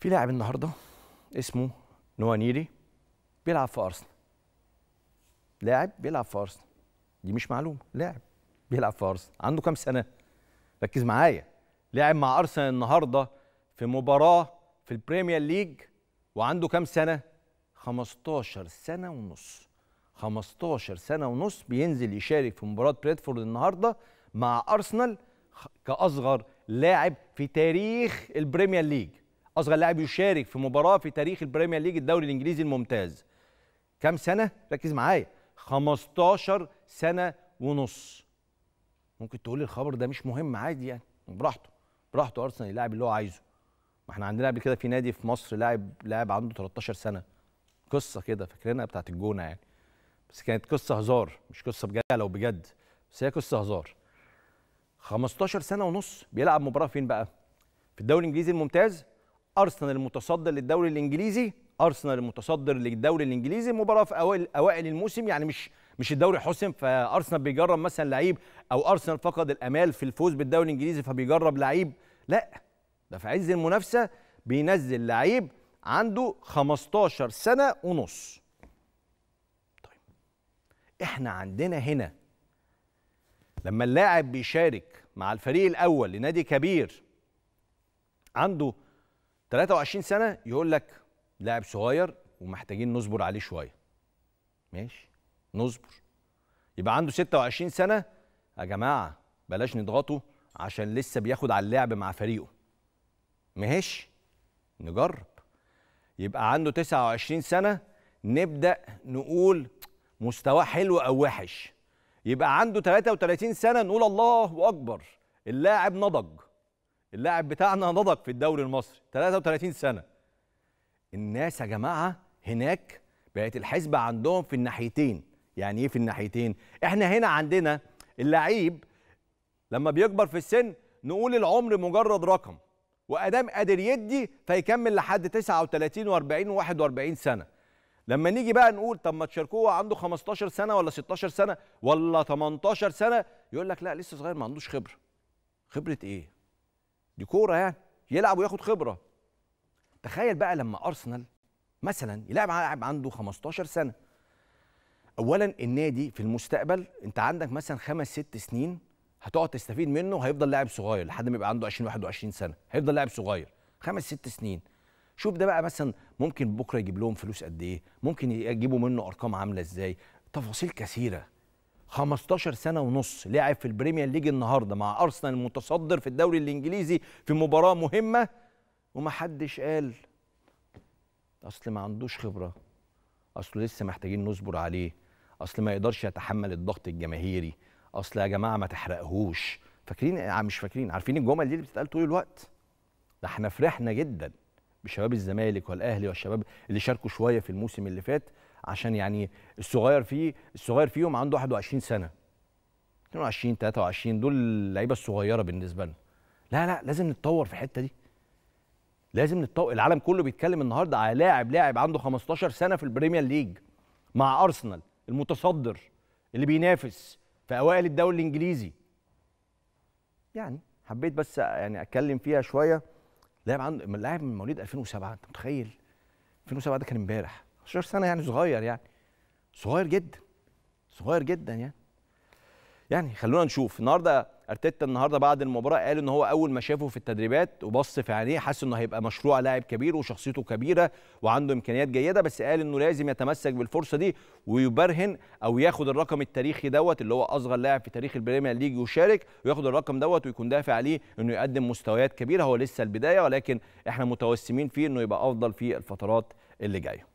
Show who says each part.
Speaker 1: في لاعب النهارده اسمه نوانيري بيلعب في ارسنال لاعب بيلعب في ارسنال دي مش معلومه لاعب بيلعب في ارسنال عنده كام سنه ركز معايا لعب مع ارسنال النهارده في مباراه في البريمير ليج وعنده كام سنه 15 سنه ونص 15 سنه ونص بينزل يشارك في مباراه بريدفورد النهارده مع ارسنال كاصغر لاعب في تاريخ البريمير ليج اصغر لاعب يشارك في مباراه في تاريخ البريمير ليج الدوري الانجليزي الممتاز كام سنه ركز معايا 15 سنه ونص ممكن تقول لي الخبر ده مش مهم عادي يعني براحته براحته ارسنال يلاعب اللي هو عايزه ما احنا عندنا قبل كده في نادي في مصر لاعب لاعب عنده 13 سنه قصه كده فاكرينها بتاعت الجونه يعني بس كانت قصه هزار مش قصه بجد لو بجد بس هي قصه هزار 15 سنه ونص بيلعب مباراه فين بقى في الدوري الانجليزي الممتاز ارسنال المتصدر للدوري الانجليزي ارسنال المتصدر للدوري الانجليزي مباراه في اوائل اوائل الموسم يعني مش مش الدوري حسم فارسنال بيجرب مثلا لعيب او ارسنال فقد الامال في الفوز بالدوري الانجليزي فبيجرب لعيب لا ده في عز المنافسه بينزل لعيب عنده 15 سنه ونص طيب احنا عندنا هنا لما اللاعب بيشارك مع الفريق الاول لنادي كبير عنده 23 سنه يقول لك لاعب صغير ومحتاجين نصبر عليه شويه ماشي نصبر يبقى عنده 26 سنه يا جماعه بلاش نضغطه عشان لسه بياخد على اللعب مع فريقه ماشي نجرب يبقى عنده 29 سنه نبدا نقول مستواه حلو او وحش يبقى عنده 33 سنه نقول الله اكبر اللاعب نضج اللاعب بتاعنا نضج في الدوري المصري 33 سنه الناس يا جماعه هناك بقت الحسبه عندهم في الناحيتين يعني ايه في الناحيتين احنا هنا عندنا اللعيب لما بيكبر في السن نقول العمر مجرد رقم وادام قادر يدي فيكمل لحد 39 و40 و41 سنه لما نيجي بقى نقول طب ما تشاركوه عنده 15 سنه ولا 16 سنه ولا 18 سنه يقول لك لا لسه صغير ما عندوش خبره خبره ايه دي كوره يعني يلعب وياخد خبره تخيل بقى لما ارسنال مثلا يلعب لاعب عنده 15 سنه اولا النادي في المستقبل انت عندك مثلا خمس ست سنين هتقعد تستفيد منه هيفضل لاعب صغير لحد ما يبقى عنده 20 21 سنه هيفضل لاعب صغير خمس ست سنين شوف ده بقى مثلا ممكن بكره يجيب لهم فلوس قد ايه ممكن يجيبوا منه ارقام عامله ازاي تفاصيل كثيره 15 سنه ونص لعب في البريمير ليج النهارده مع ارسنال المتصدر في الدوري الانجليزي في مباراه مهمه ومحدش قال اصل ما عندوش خبره اصل لسه محتاجين نصبر عليه اصل ما يقدرش يتحمل الضغط الجماهيري اصل يا جماعه ما تحرقهوش فاكرين مش فاكرين عارفين الجمل دي اللي بتتقال طول الوقت ده احنا فرحنا جدا بشباب الزمالك والاهلي والشباب اللي شاركوا شويه في الموسم اللي فات عشان يعني الصغير فيه الصغير فيهم عنده 21 سنه 22 23 دول اللعيبه الصغيره بالنسبه لنا لا لا لازم نتطور في الحته دي لازم نتطور العالم كله بيتكلم النهارده على لاعب لاعب عنده 15 سنه في البريمير ليج مع ارسنال المتصدر اللي بينافس في اوائل الدوري الانجليزي يعني حبيت بس يعني اتكلم فيها شويه لاعب عنده لاعب من مواليد 2007 انت متخيل 2007 ده كان امبارح 11 سنه يعني صغير يعني صغير جدا صغير جدا يعني يعني خلونا نشوف النهارده ارتيتا النهارده بعد المباراه قال ان هو اول ما شافه في التدريبات وبص في عينيه حس انه هيبقى مشروع لاعب كبير وشخصيته كبيره وعنده امكانيات جيده بس قال انه لازم يتمسك بالفرصه دي ويبرهن او ياخد الرقم التاريخي دوت اللي هو اصغر لاعب في تاريخ البريمير ليج يشارك وياخد الرقم دوت ويكون دافع عليه انه يقدم مستويات كبيره هو لسه البدايه ولكن احنا متوسمين فيه انه يبقى افضل في الفترات اللي جايه